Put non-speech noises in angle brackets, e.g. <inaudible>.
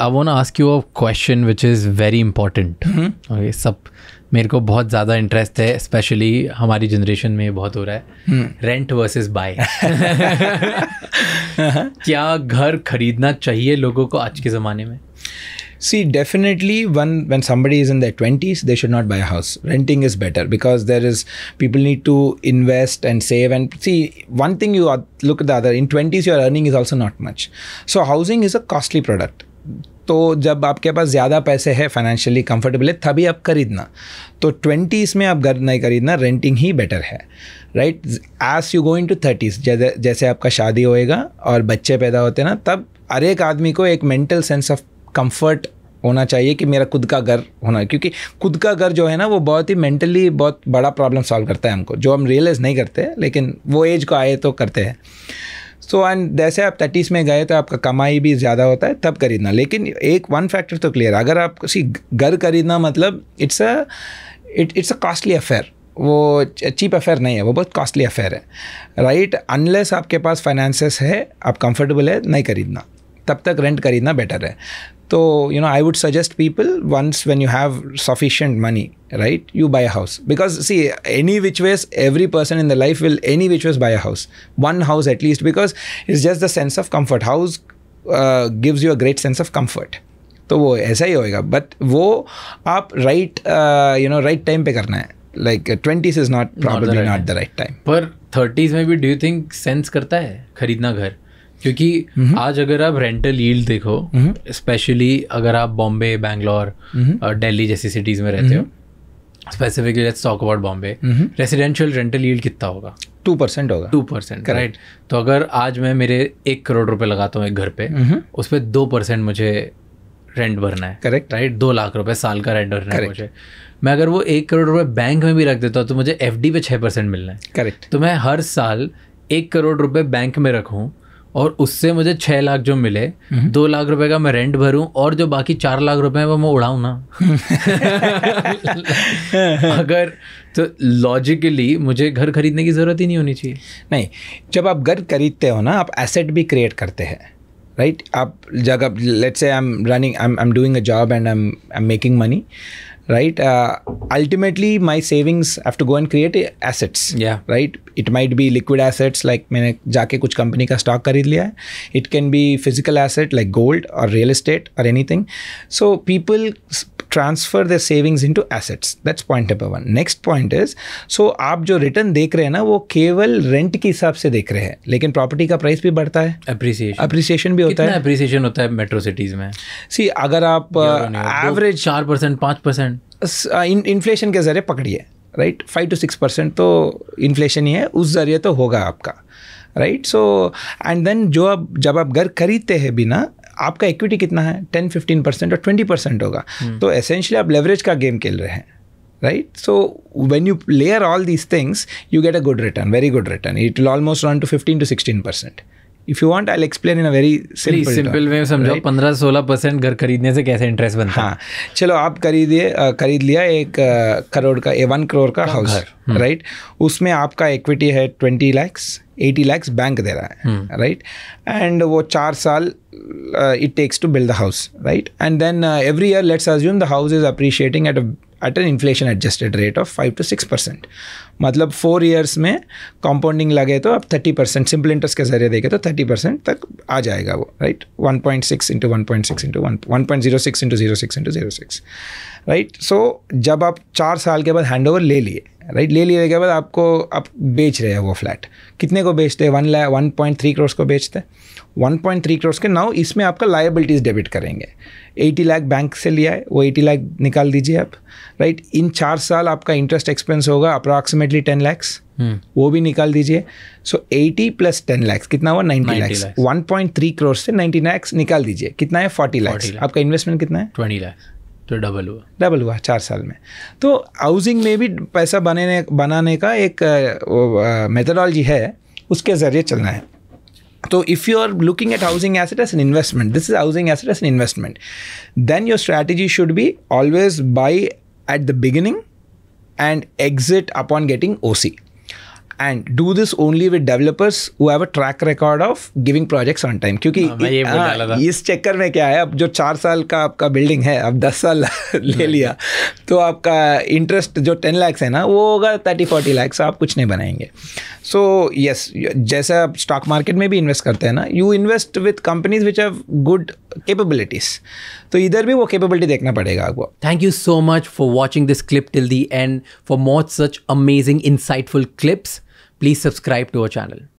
I want ask you a question which is very important okay सब मेरे को बहुत ज़्यादा इंटरेस्ट है स्पेशली हमारी जनरेशन में बहुत हो रहा है रेंट वर्सेस बाय क्या घर खरीदना चाहिए लोगों को आज के ज़माने में see definitely one when somebody is in the twenties they should not buy house renting is better because there is people need to invest and save and see one thing you look the other in twenties your earning is also not much so housing is a costly product तो जब आपके पास ज़्यादा पैसे है financially comfortable है तभी आप खरीदना तो ट्वेंटीज़ में आप घर नहीं खरीदना रेंटिंग ही बेटर है right as you go into thirties जैसे आपका शादी होएगा और बच्चे पैदा होते ना तब हर एक आदमी को एक मेंटल सेंस ऑफ कंफर्ट होना चाहिए कि मेरा खुद का घर होना क्योंकि खुद का घर जो है ना वो बहुत ही मेंटली बहुत बड़ा प्रॉब्लम सॉल्व करता है हमको जो हम रियलाइज़ नहीं करते लेकिन वो एज को आए तो करते हैं सो एंड जैसे आप थर्टीज़ में गए तो आपका कमाई भी ज़्यादा होता है तब खरीदना लेकिन एक वन फैक्टर तो क्लियर अगर आप किसी घर खरीदना मतलब it's a it it's a costly affair वो चीप अफेयर नहीं है वो बहुत कॉस्टली अफेयर है राइट अनलेस आपके पास फाइनेंसेस है आप कंफर्टेबल है नहीं खरीदना तब तक रेंट खरीदना बेटर है तो you know I would suggest people once when you have sufficient money right you buy a house because see any which ways every person in the life will any which ways buy a house one house at least because it's just the sense of comfort house gives you a great sense of comfort तो वो ऐसा ही होएगा but वो आप right you know right time पे करना है like twenties is not not the right time पर थर्टीज में भी डू यू थिंक सेंस करता है खरीदना घर क्योंकि हम्म। आज अगर आप रेंटल यील्ड देखो स्पेशली हम्म। अगर आप बॉम्बे बैंगलोर और दिल्ली जैसी सिटीज़ में रहते हो specifically let's talk about Bombay residential rental yield कितना होगा टू परसेंट होगा टू परसेंट राइट तो अगर आज मैं मेरे एक करोड़ रुपए लगाता हूँ एक घर पे हम्म। उस पर दो परसेंट मुझे रेंट भरना है करेक्ट राइट दो लाख रुपए साल का रेंट भरना है मुझे मैं अगर वो एक करोड़ रुपए बैंक में भी रख देता हूँ तो मुझे एफ पे छः परसेंट मिलना है करेक्ट तो मैं हर साल एक करोड़ रुपए बैंक में रखूँ और उससे मुझे छः लाख जो मिले हम्म। दो लाख रुपए का मैं रेंट भरूं और जो बाकी चार लाख रुपए वो मैं उड़ाऊं ना <laughs> अगर तो लॉजिकली मुझे घर खरीदने की ज़रूरत ही नहीं होनी चाहिए नहीं जब आप घर खरीदते हो ना आप एसेट भी क्रिएट करते हैं राइट आप जगह let's say I am running I am doing a job and I am I am making money right uh, ultimately my savings have to go and create assets yeah right it might be liquid assets like maine jaake kuch company ka stock खरीद liya hai it can be physical asset like gold or real estate or anything so people transfer the savings into assets that's point number one next point is so आप जो return देख रहे हैं ना वो केवल rent के हिसाब से देख रहे हैं लेकिन प्रॉपर्टी का प्राइस भी बढ़ता है अप्रिसिएशन अप्रिसिएशन भी होता है अप्रिसिएशन होता है मेट्रो सिटीज में सी अगर आप एवरेज चार परसेंट पाँच परसेंट इन्फ्लेशन के ज़रिए पकड़िए right five to six percent तो इन्फ्लेशन ही है उस ज़रिए तो होगा आपका राइट सो एंड देन जो आप जब आप घर खरीदते हैं बिना आपका इक्विटी कितना है टेन फिफ्टीन परसेंट और ट्वेंटी परसेंट होगा हम्म। तो एसेंशियली आप लेवरेज का गेम खेल रहे हैं right so when you layer all these things you get a good return very good return it will almost run to fifteen to sixteen percent if you want I explain in a very simple way समझो पंद्रह सोलह percent घर खरीदने से कैसे interest बनता है हाँ चलो आप खरीदिए खरीद लिया एक करोड़ का ए वन करोड़ का हाउस राइट हम्म। उसमें आपका इक्विटी है twenty lakhs eighty lakhs bank दे रहा है राइट हम्म। एंड वो चार साल uh, it takes to build the house, right? And then uh, every year, let's assume the house is appreciating at a at an inflation adjusted rate of five to six percent मतलब four years में compounding लगे तो आप thirty percent simple interest के जरिए देखे तो thirty percent तक आ जाएगा वो right one point six into one point six into one one point zero six into zero six into zero six right so जब आप चार साल के बाद हैंड ओवर ले लिए राइट ले लिया के बाद आपको आप बेच रहे हैं वो फ्लैट कितने को बेचते हैं वन ला वन पॉइंट थ्री करोड़ को बेचते हैं वन पॉइंट थ्री करोड़ के नाउ इसमें आपका लाइबिलिटीज़ डेबिट करेंगे एटी लाख बैंक से लिया है वो एटी लाख निकाल दीजिए आप राइट इन चार साल आपका इंटरेस्ट एक्सपेंस होगा अप्रॉक्सीमेटली टेन लैक्स वो भी निकाल दीजिए so eighty plus ten lakhs कितना हुआ ninety lakhs one point three crore से नाइन्टी लैक्स निकाल दीजिए कितना है फोर्टी लैक्स आपका इन्वेस्टमेंट कितना है ट्वेंटी लैक्स तो डबल हुआ डबल हुआ चार साल में तो हाउसिंग में भी पैसा बनाने बनाने का एक मेथडोलॉजी है उसके ज़रिए चलना है तो if you are looking at housing asset as an investment this is housing asset as an investment then your strategy should be always buy at the beginning and exit upon getting O C and do this only with developers who have a track record of giving projects on time क्योंकि इस चक्कर में क्या है अब जो चार साल का आपका बिल्डिंग है अब दस साल <laughs> ले हाँ लिया तो आपका इंटरेस्ट जो टेन लैक्स है ना वो होगा थर्टी फोर्टी लैक्स आप कुछ नहीं बनाएंगे सो यस जैसे आप स्टॉक मार्केट में भी इन्वेस्ट करते हैं ना you invest with companies which have good capabilities तो इधर भी वो केपेबिलिटी देखना पड़ेगा आपको thank you so much for watching this clip till the end for more such amazing insightful clips please subscribe to our channel.